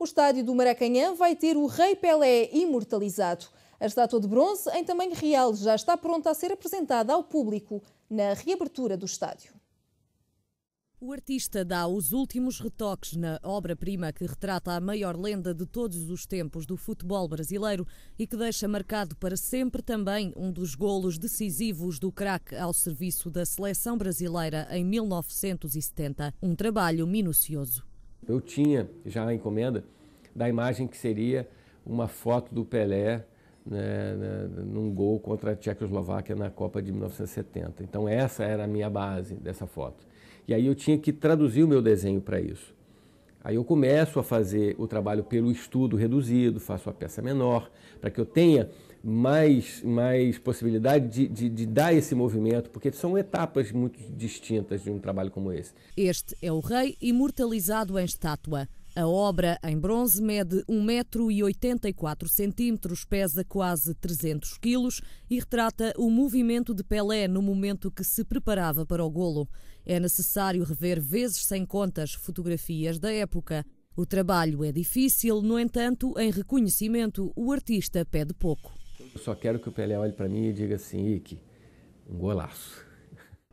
O estádio do Maracanã vai ter o Rei Pelé imortalizado. A estátua de bronze, em tamanho real, já está pronta a ser apresentada ao público na reabertura do estádio. O artista dá os últimos retoques na obra-prima que retrata a maior lenda de todos os tempos do futebol brasileiro e que deixa marcado para sempre também um dos golos decisivos do craque ao serviço da seleção brasileira em 1970. Um trabalho minucioso. Eu tinha já a encomenda da imagem que seria uma foto do Pelé né, né num gol contra a Tchecoslováquia na Copa de 1970. Então essa era a minha base dessa foto. E aí eu tinha que traduzir o meu desenho para isso. Aí eu começo a fazer o trabalho pelo estudo reduzido, faço a peça menor, para que eu tenha mais, mais possibilidade de, de, de, dar esse movimento, porque são etapas muito distintas de um trabalho como esse. Este é o rei imortalizado em estátua. A obra, em bronze, mede 1,84m, pesa quase 300 quilos e retrata o movimento de Pelé no momento que se preparava para o golo. É necessário rever vezes sem contas fotografias da época. O trabalho é difícil, no entanto, em reconhecimento, o artista pede pouco. Eu só quero que o Pelé olhe para mim e diga assim, Ike, um golaço.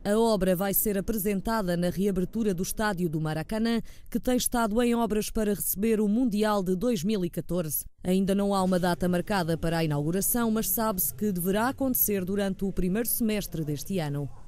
A obra vai ser apresentada na reabertura do estádio do Maracanã, que tem estado em obras para receber o Mundial de 2014. Ainda não há uma data marcada para a inauguração, mas sabe-se que deverá acontecer durante o primeiro semestre deste ano.